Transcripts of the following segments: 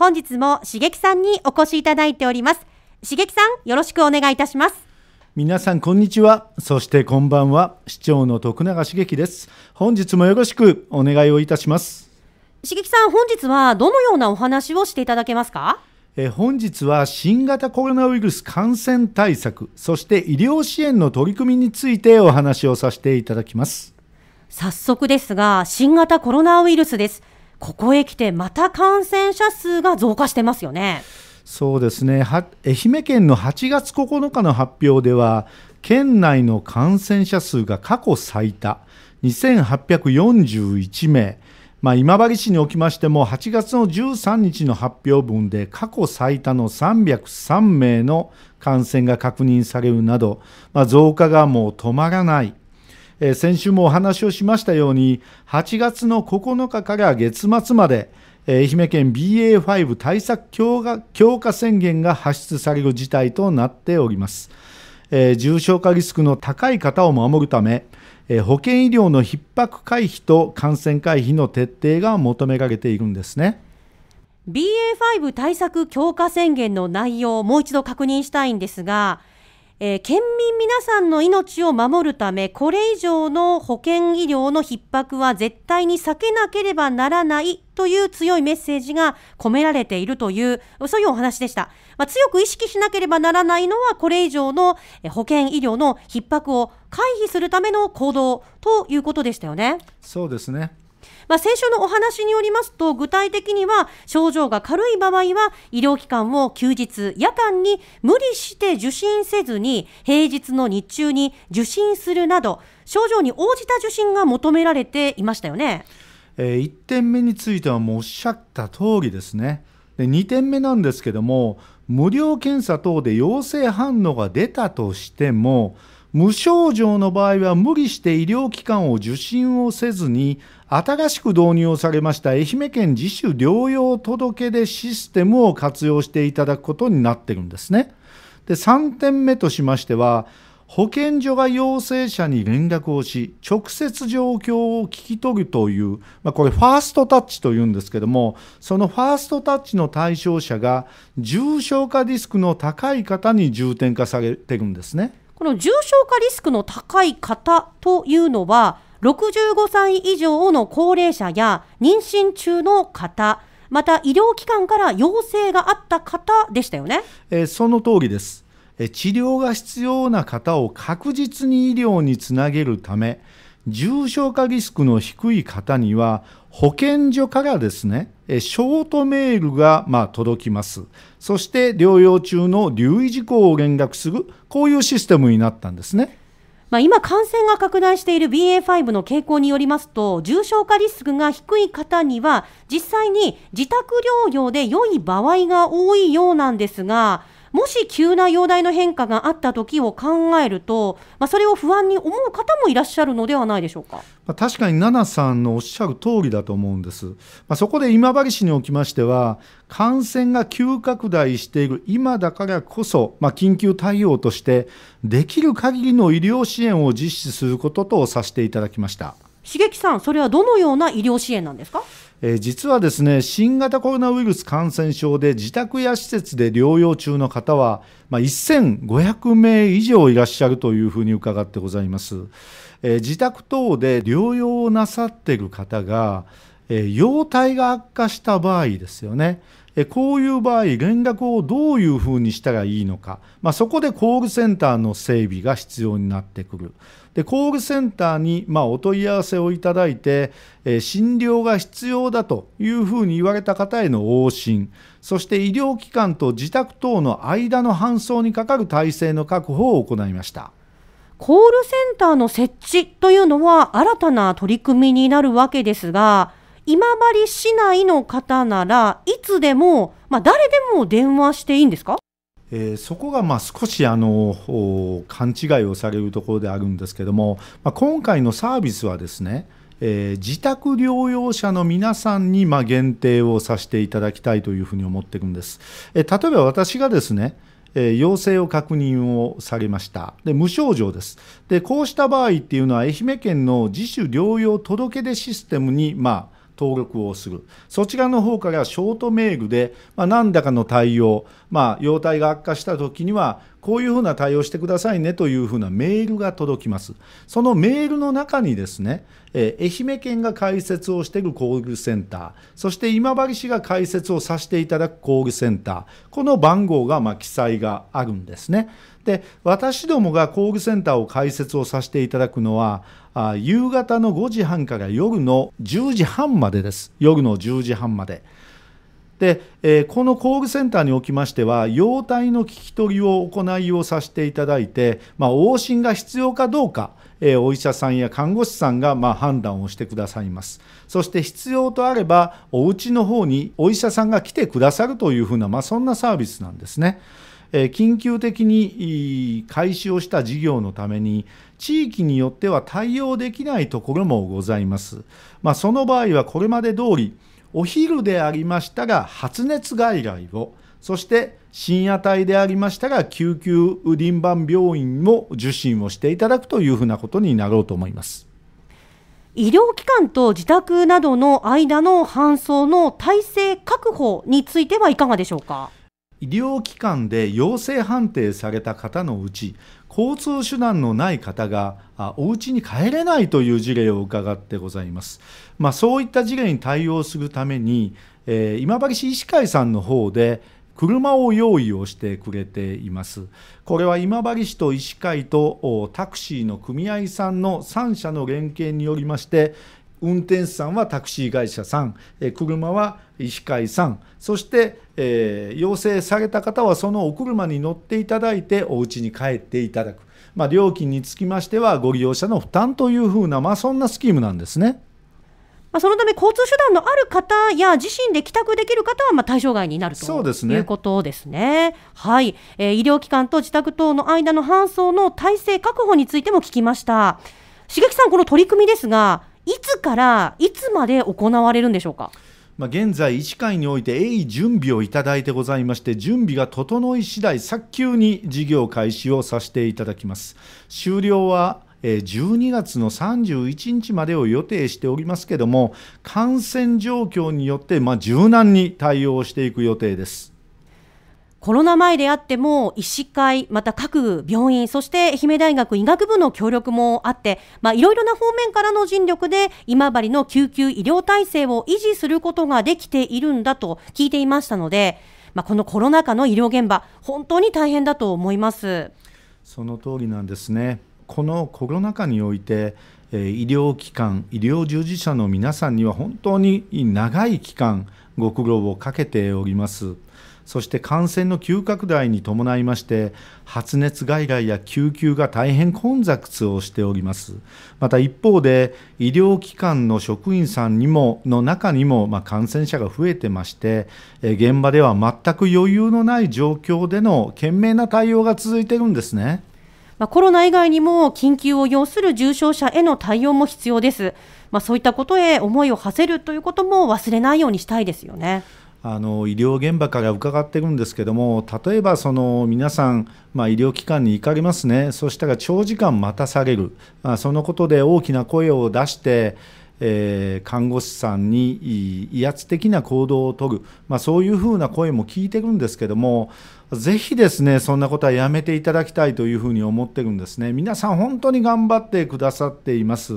本日も茂木さんにお越しいただいております茂木さんよろしくお願いいたします皆さんこんにちはそしてこんばんは市長の徳永茂げです本日もよろしくお願いをいたします茂木さん本日はどのようなお話をしていただけますかえ本日は新型コロナウイルス感染対策そして医療支援の取り組みについてお話をさせていただきます早速ですが新型コロナウイルスですここへ来て、また感染者数が増加してますよね。そうですね愛媛県の8月9日の発表では、県内の感染者数が過去最多、2841名、まあ、今治市におきましても、8月の13日の発表分で、過去最多の303名の感染が確認されるなど、まあ、増加がもう止まらない、えー、先週もお話をしましたように、8月の9日から月末まで、愛媛県 BA.5 対策強化強化宣言が発出される事態となっております。えー、重症化リスクの高い方を守るため、えー、保健医療の逼迫回避と感染回避の徹底が求められているんですね。BA.5 対策強化宣言の内容をもう一度確認したいんですが、えー、県民皆さんの命を守るため、これ以上の保険医療の逼迫は絶対に避けなければならないという強いメッセージが込められているという、そういうお話でした。まあ、強く意識しなければならないのは、これ以上の保険医療の逼迫を回避するための行動ということでしたよね。そうですね。まあ、先週のお話によりますと具体的には症状が軽い場合は医療機関を休日夜間に無理して受診せずに平日の日中に受診するなど症状に応じた受診が求められていましたよね。えー、1点目についてはもうおっしゃった通りですね。で2点目なんですけども無料検査等で陽性反応が出たとしても無症状の場合は無理して医療機関を受診をせずに新しく導入をされました愛媛県自主療養届出システムを活用していただくことになっているんですね。で3点目としましては保健所が陽性者に連絡をし直接状況を聞き取るという、まあ、これファーストタッチというんですけどもそのファーストタッチの対象者が重症化リスクの高い方に重点化されているんですね。この重症化リスクの高い方というのは、65歳以上の高齢者や妊娠中の方、また医療機関から陽性があった方でしたよね。えー、その通りです。治療が必要な方を確実に医療につなげるため、重症化リスクの低い方には、保健所からですね、ショートメールがま届きます。そして療養中の留意事項を連絡する、こういうシステムになったんですね。まあ、今、感染が拡大している BA.5 の傾向によりますと、重症化リスクが低い方には、実際に自宅療養で良い場合が多いようなんですが、もし急な容体の変化があった時を考えると、まあ、それを不安に思う方もいらっしゃるのではないでしょうか、まあ、確かに奈々さんのおっしゃる通りだと思うんです、まあ、そこで今治市におきましては感染が急拡大している今だからこそ、まあ、緊急対応としてできる限りの医療支援を実施することとさせていただきました。茂木さん、それはどのような医療支援なんですか。えー、実はですね新型コロナウイルス感染症で自宅や施設で療養中の方は、まあ、1500名以上いらっしゃるというふうに伺ってございます、えー、自宅等で療養をなさっている方が、えー、容体が悪化した場合ですよねこういう場合、連絡をどういうふうにしたらいいのか、まあ、そこでコールセンターの整備が必要になってくる、でコールセンターに、まあ、お問い合わせをいただいて、えー、診療が必要だというふうに言われた方への往診そして医療機関と自宅等の間の搬送にかかる体制の確保を行いましたコールセンターの設置というのは新たな取り組みになるわけですが今治市内の方ならいつでも、まあ、誰でも電話していいんですかえー、そこがま少しあの勘違いをされるところであるんですけども、まあ、今回のサービスはですね、えー、自宅療養者の皆さんにま限定をさせていただきたいというふうに思ってるんです。えー、例えば私がですね、え陽性を確認をされました。で、無症状です。で、こうした場合っていうのは、愛媛県の自主療養届出システムに、まあ、登録をする。そちらの方からショートメールで、まあ、何らかの対応、まあ、容体が悪化した時には、こういうふうな対応してくださいねというふうなメールが届きます。そのメールの中にですね、えー、愛媛県が開設をしているコールセンター、そして今治市が開設をさせていただくコールセンター、この番号がま記載があるんですね。で、私どもがコールセンターを開設をさせていただくのは、あ夕方の5時半から夜の10時半までです。夜の10時半まで。で、えー、このコールセンターにおきましては、容体の聞き取りを行いをさせていただいて、まあ、往診が必要かどうか、えー、お医者さんや看護師さんがま判断をしてくださいます。そして必要とあれば、お家の方にお医者さんが来てくださるというふうな、まあ、そんなサービスなんですね。え緊急的に開始をした事業のために、地域によっては対応できないところもございます。まあ、その場合はこれまで通り、お昼でありましたが発熱外来を、そして深夜帯でありましたが救急臨番病院を受診をしていただくというふうなことになろうと思います。医療機関と自宅などの間の搬送の体制確保についてはいかがでしょうか。医療機関で陽性判定された方のうち、交通手段のない方がお家に帰れないという事例を伺ってございます。まあ、そういった事例に対応するために、えー、今治市医師会さんの方で、車を用意をしてくれています。これは今治市と医師会とタクシーの組合さんの3社の連携によりまして、運転手さんはタクシー会社さん、え車は医師会さん、そして、えー、要請された方はそのお車に乗っていただいてお家に帰っていただく、まあ、料金につきましてはご利用者の負担というふうな、まあ、そんなスキームなんですね。まあ、そのため、交通手段のある方や自身で帰宅できる方はまあ対象外になるということですね。すねはい、えー、医療機関と自宅等の間の搬送の体制確保についても聞きました。茂木さん、この取り組みですが、いつからいつまで行われるんでしょうか。まあ、現在、医師会において鋭意準備をいただいてございまして、準備が整い次第早急に事業開始をさせていただきます。終了は12月の31日までを予定しておりますけれども、感染状況によってま柔軟に対応していく予定です。コロナ前であっても医師会、また各病院、そして愛媛大学医学部の協力もあって、まあ、いろいろな方面からの尽力で今治の救急医療体制を維持することができているんだと聞いていましたので、まあ、このコロナ禍の医療現場、本当に大変だと思いますその通りなんですね。このコロナ禍において医療機関、医療従事者の皆さんには本当に長い期間、ご苦労をかけております。そして感染の急拡大に伴いまして、発熱外来や救急が大変混雑をしております。また一方で、医療機関の職員さんにも、の中にも、ま感染者が増えてまして、現場では全く余裕のない状況での懸命な対応が続いているんですね。まコロナ以外にも緊急を要する重症者への対応も必要です。まあ、そういったことへ思いを馳せるということも忘れないようにしたいですよね。あの医療現場から伺っているんですけども例えばその皆さん、まあ、医療機関に行かれますねそしたら長時間待たされる、まあ、そのことで大きな声を出して、えー、看護師さんに威圧的な行動をとる、まあ、そういうふうな声も聞いているんですけどもぜひですねそんなことはやめていただきたいというふうに思っているんですね皆さん本当に頑張ってくださっています。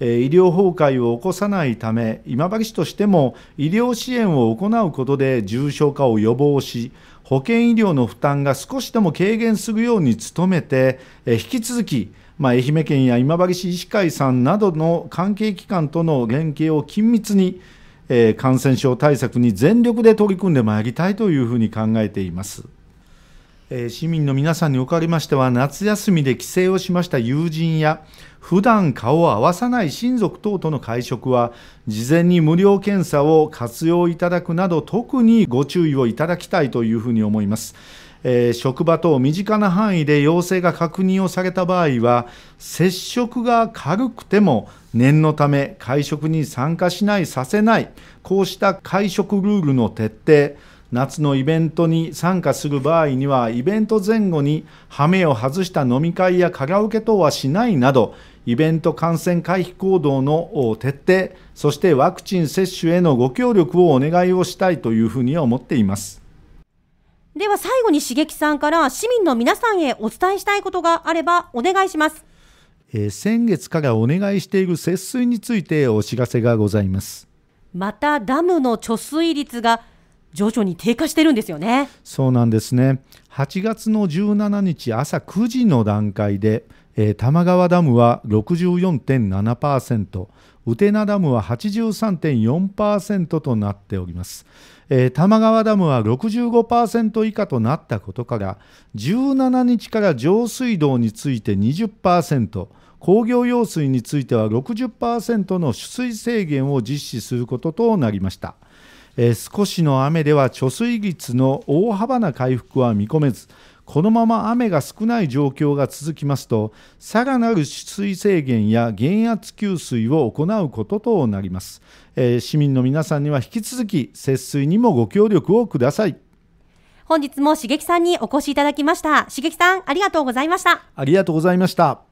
医療崩壊を起こさないため、今治市としても医療支援を行うことで重症化を予防し、保険医療の負担が少しでも軽減するように努めて、引き続き、まあ、愛媛県や今治市医師会さんなどの関係機関との連携を緊密に、え感染症対策に全力で取り組んでまいりたいというふうに考えています。市民の皆さんにおかれましては、夏休みで帰省をしました友人や、普段顔を合わさない親族等との会食は、事前に無料検査を活用いただくなど、特にご注意をいただきたいというふうに思います。えー、職場等身近な範囲で陽性が確認をされた場合は、接触が軽くても、念のため会食に参加しない、させない、こうした会食ルールの徹底、夏のイベントに参加する場合にはイベント前後に羽目を外した飲み会やカラオケ等はしないなどイベント感染回避行動の徹底そしてワクチン接種へのご協力をお願いをしたいというふうには思っていますでは最後に茂木さんから市民の皆さんへお伝えしたいことがあればお願いします、えー、先月からお願いしている節水についてお知らせがございますまたダムの貯水率が徐々に低下してるんですよねそうなんですね8月の17日朝9時の段階で、えー、玉川ダムは64.7%宇手名ダムは83.4%となっております、えー、玉川ダムは65%以下となったことから17日から上水道について20%工業用水については60%の取水制限を実施することとなりました。えー、少しの雨では貯水率の大幅な回復は見込めずこのまま雨が少ない状況が続きますとさらなる取水制限や減圧給水を行うこととなります、えー、市民の皆さんには引き続き節水にもご協力をください本日も茂木さんにお越しいただきました茂木さんありがとうございましたありがとうございました